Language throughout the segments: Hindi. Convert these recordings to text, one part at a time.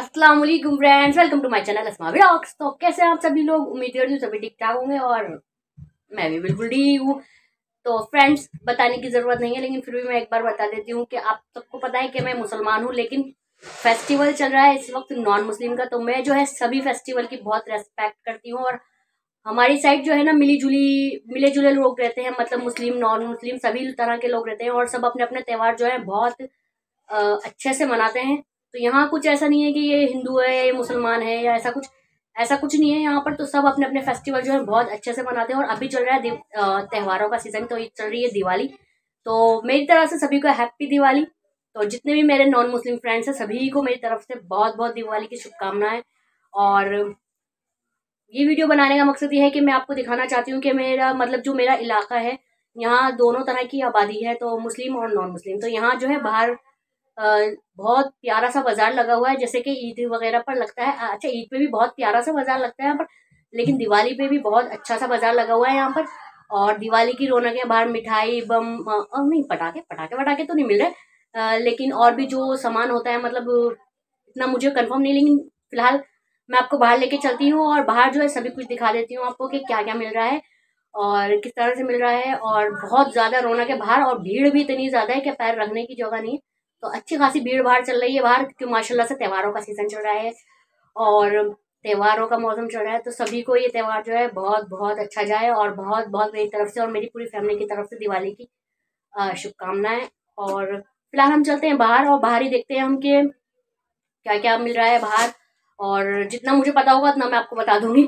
अस्सलाम वालेकुम friends welcome to my channel Asma blogs तो कैसे आप सभी लोग उम्मीद करती हूँ सभी ठीक ठाक होंगे और मैं भी बिल्कुल ठीक हूँ तो फ्रेंड्स बताने की ज़रूरत नहीं है लेकिन फिर भी मैं एक बार बता देती हूँ कि आप सबको पता है कि मैं मुसलमान हूँ लेकिन फेस्टिवल चल रहा है इस वक्त नॉन मुस्लिम का तो मैं जो है सभी फेस्टिवल की बहुत रेस्पेक्ट करती हूँ और हमारी साइड जो है ना मिली जुली मिले जुले लोग रहते हैं मतलब मुस्लिम नॉन मुस्लिम सभी तरह के लोग रहते हैं और सब अपने अपने त्यौहार जो है बहुत अच्छे से मनाते हैं तो यहाँ कुछ ऐसा नहीं है कि ये हिंदू है या ये मुसलमान है या ऐसा कुछ ऐसा कुछ नहीं है यहाँ पर तो सब अपने अपने फेस्टिवल जो है बहुत अच्छे से मनाते हैं और अभी चल रहा है त्यौहारों का सीजन तो चल रही है दिवाली तो मेरी तरफ से सभी को हैप्पी दिवाली तो जितने भी मेरे नॉन मुस्लिम फ्रेंड्स हैं सभी को मेरी तरफ से बहुत बहुत दिवाली की शुभकामनाएं और ये वीडियो बनाने का मकसद ये है कि मैं आपको दिखाना चाहती हूँ कि मेरा मतलब जो मेरा इलाका है यहाँ दोनों तरह की आबादी है तो मुस्लिम और नॉन मुस्लिम तो यहाँ जो है बाहर बहुत प्यारा सा बाजार लगा हुआ है जैसे कि ईद वगैरह पर लगता है अच्छा ईद पे भी बहुत प्यारा सा बाजार लगता है यहाँ पर लेकिन दिवाली पे भी बहुत अच्छा सा बाजार लगा हुआ है यहाँ पर और दिवाली की रौनक है बाहर मिठाई बम और नहीं पटाखे पटाखे वटाखे तो नहीं मिल रहे लेकिन और भी जो सामान होता है मतलब इतना मुझे कन्फर्म नहीं लेकिन फिलहाल मैं आपको बाहर लेके चलती हूँ और बाहर जो है सभी कुछ दिखा देती हूँ आपको कि क्या क्या मिल रहा है और किस तरह से मिल रहा है और बहुत ज़्यादा रौनक है बाहर और भीड़ भी इतनी ज़्यादा है कि पैर रखने की जगह नहीं है तो अच्छी खासी भीड़ भाड़ चल रही है बाहर क्योंकि माशाल्लाह से त्योहारों का सीज़न चल रहा है और त्योहारों का मौसम चल रहा है तो सभी को ये त्यौहार जो है बहुत बहुत अच्छा जाए और बहुत बहुत मेरी तरफ से और मेरी पूरी फैमिली की तरफ से दिवाली की शुभकामनाएं और फिलहाल हम चलते हैं बाहर और बाहर ही देखते हैं हम कि क्या क्या मिल रहा है बाहर और जितना मुझे पता होगा उतना मैं आपको बता दूंगी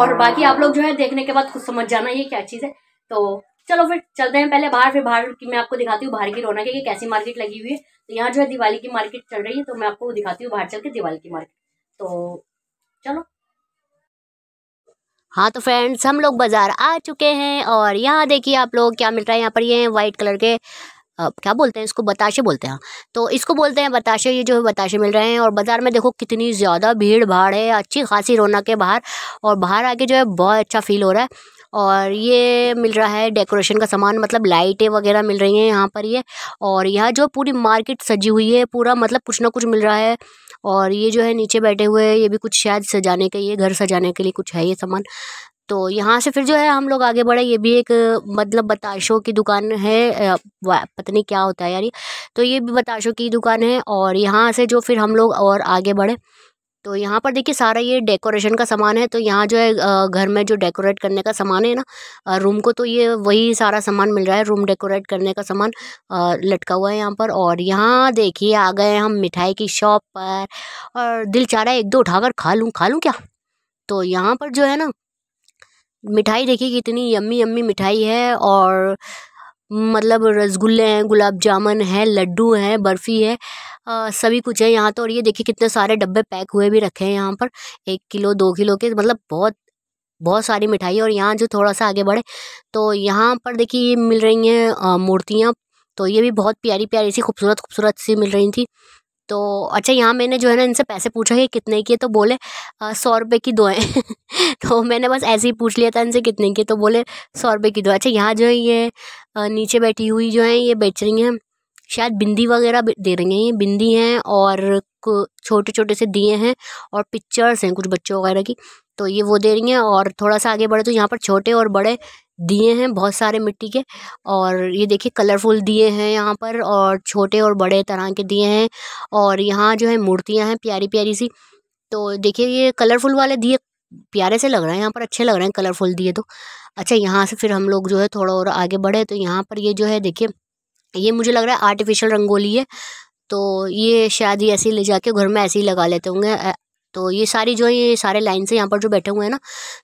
और बाकी आप लोग जो है देखने के बाद खुद समझ जाना ये क्या चीज़ है तो चलो फिर चलते हैं पहले बाहर फिर बाहर की मैं आपको दिखाती हूँ बाहर की रौनक है कि कैसी मार्केट लगी हुई है तो यहाँ जो है दिवाली की मार्केट चल रही है तो मैं आपको दिखाती हूँ बाहर चल के दिवाली की मार्केट तो चलो हाँ तो फ्रेंड्स हम लोग बाज़ार आ चुके हैं और यहाँ देखिए आप लोग क्या मिल रहा है यहाँ पर ये हैं वाइट कलर के अब क्या बोलते हैं इसको बताशे बोलते हैं तो इसको बोलते हैं बताशे ये जो है बताशे मिल रहे हैं और बाज़ार में देखो कितनी ज़्यादा भीड़ भाड़ है अच्छी खासी रौनक है बाहर और बाहर आके जो है बहुत अच्छा फील हो रहा है और ये मिल रहा है डेकोरेशन का सामान मतलब लाइटें वगैरह मिल रही हैं यहाँ पर ये और यहाँ जो पूरी मार्केट सजी हुई है पूरा मतलब कुछ ना कुछ मिल रहा है और ये जो है नीचे बैठे हुए हैं ये भी कुछ शायद सजाने के लिए घर सजाने के लिए कुछ है ये सामान तो यहाँ से फिर जो है हम लोग आगे बढ़े ये भी एक मतलब बताशों की दुकान है पता नहीं क्या होता है यार ये तो ये भी बताशों की दुकान है और यहाँ से जो फिर हम लोग और आगे बढ़े तो यहाँ पर देखिए सारा ये डेकोरेशन का सामान है तो यहाँ जो है घर में जो डेकोरेट करने का सामान है ना रूम को तो ये वही सारा सामान मिल रहा है रूम डेकोरेट करने का सामान लटका हुआ है यहाँ पर और यहाँ देखिए आ गए हम मिठाई की शॉप पर और दिल चाह रहा है एक दो उठाकर खा लूँ खा लूँ क्या तो यहाँ पर जो है ना मिठाई देखिए कितनी यम्मी यम्मी मिठाई है और मतलब रसगुल्ले हैं गुलाब जामुन है लड्डू हैं बर्फ़ी है सभी कुछ है यहाँ तो और ये देखिए कितने सारे डब्बे पैक हुए भी रखे हैं यहाँ पर एक किलो दो किलो के मतलब बहुत बहुत सारी मिठाई और यहाँ जो थोड़ा सा आगे बढ़े तो यहाँ पर देखिए ये मिल रही हैं मूर्तियाँ तो ये भी बहुत प्यारी प्यारी सी खूबसूरत खूबसूरत सी मिल रही थी तो अच्छा यहाँ मैंने जो है ना इनसे पैसे पूछा कि कितने की है तो बोले सौ रुपये की दो हैं तो मैंने बस ऐसे ही पूछ लिया था इनसे कितने की तो बोले सौ रुपये की दो अच्छा यहाँ जो है ये नीचे बैठी हुई जो है ये बेच रही हैं शायद बिंदी वगैरह दे रही हैं ये बिंदी हैं और छोटे छोटे से दिए हैं और पिक्चर्स हैं कुछ बच्चों वगैरह की तो ये वो दे रही हैं और थोड़ा सा आगे बढ़े तो यहाँ पर छोटे और बड़े दिए हैं बहुत सारे मिट्टी के और ये देखिए कलरफुल दिए हैं यहाँ पर और छोटे और बड़े तरह के दिए हैं और यहाँ जो है मूर्तियाँ हैं प्यारी प्यारी सी तो देखिए ये कलरफुल वाले दिए प्यारे से लग रहे हैं यहाँ पर अच्छे लग रहे हैं कलरफुल दिए तो अच्छा यहाँ से फिर हम लोग जो है थोड़ा और आगे बढ़े तो यहाँ पर ये जो है देखिए ये मुझे लग रहा है आर्टिफिशियल रंगोली है तो ये शायद ये ऐसे ही ले जाके घर में ऐसे ही लगा लेते होंगे तो ये सारी जो है ये सारे लाइन से यहाँ पर जो बैठे हुए हैं ना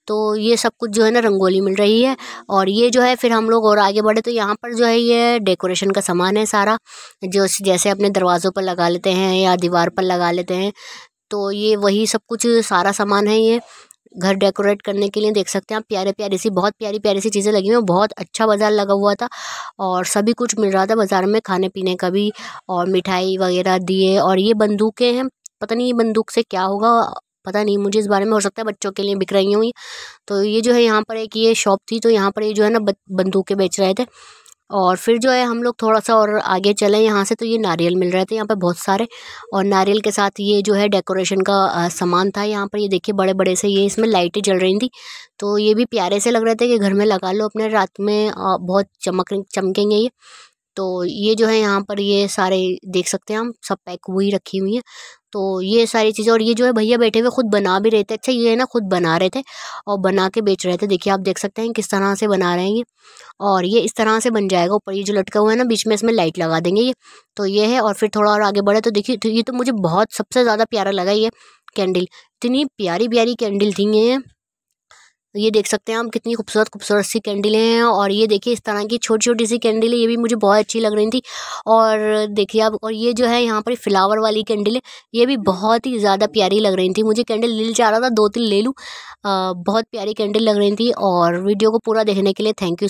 तो ये सब कुछ जो है ना रंगोली मिल रही है और ये जो है फिर हम लोग और आगे बढ़े तो यहाँ पर जो है ये डेकोरेशन का सामान है सारा जो जैसे अपने दरवाज़ों पर लगा लेते हैं या दीवार पर लगा लेते हैं तो ये वही सब कुछ सारा सामान है ये घर डेकोरेट करने के लिए देख सकते हैं आप प्यारे प्यारे सी बहुत प्यारी प्यारी सी चीज़ें लगी हुई हैं बहुत अच्छा बाज़ार लगा हुआ था और सभी कुछ मिल रहा था बाज़ार में खाने पीने का भी और मिठाई वगैरह दिए और ये बंदूकें हैं पता नहीं ये बंदूक से क्या होगा पता नहीं मुझे इस बारे में हो सकता है बच्चों के लिए बिक रही हूँ तो ये जो है यहाँ पर एक ये शॉप थी तो यहाँ पर ये जो है ना बंदूकें बेच रहे थे और फिर जो है हम लोग थोड़ा सा और आगे चले यहाँ से तो ये नारियल मिल रहे थे यहाँ पर बहुत सारे और नारियल के साथ ये जो है डेकोरेशन का सामान था यहाँ पर ये देखिए बड़े बड़े से ये इसमें लाइटें जल रही थी तो ये भी प्यारे से लग रहे थे कि घर में लगा लो अपने रात में बहुत चमक चमकेंगे ये तो ये जो है यहाँ पर ये सारे देख सकते हैं हम सब पैक हुई रखी हुई हैं तो ये सारी चीज़ें और ये जो है भैया बैठे हुए खुद बना भी रहे थे अच्छा ये है ना खुद बना रहे थे और बना के बेच रहे थे देखिए आप देख सकते हैं किस तरह से बना रहे हैं ये और ये इस तरह से बन जाएगा ऊपर ये जो लटका हुआ है ना बीच में इसमें लाइट लगा देंगे ये तो ये है और फिर थोड़ा और आगे बढ़े तो देखिए तो ये तो मुझे बहुत सबसे ज़्यादा प्यारा लगा ये कैंडल इतनी प्यारी प्यारी कैंडल थी ये तो ये देख सकते हैं हम कितनी खूबसूरत खूबसूरत सी कैंडलें हैं और ये देखिए इस तरह की छोटी छोटी सी कैंडलें ये भी मुझे बहुत अच्छी लग रही थी और देखिए आप और ये जो है यहाँ पर फ्लावर वाली कैंडलें ये भी बहुत ही ज़्यादा प्यारी लग रही थी मुझे कैंडल ले जा रहा था दो तीन ले लूँ बहुत प्यारी कैंडल लग रही थी और वीडियो को पूरा देखने के लिए थैंक यू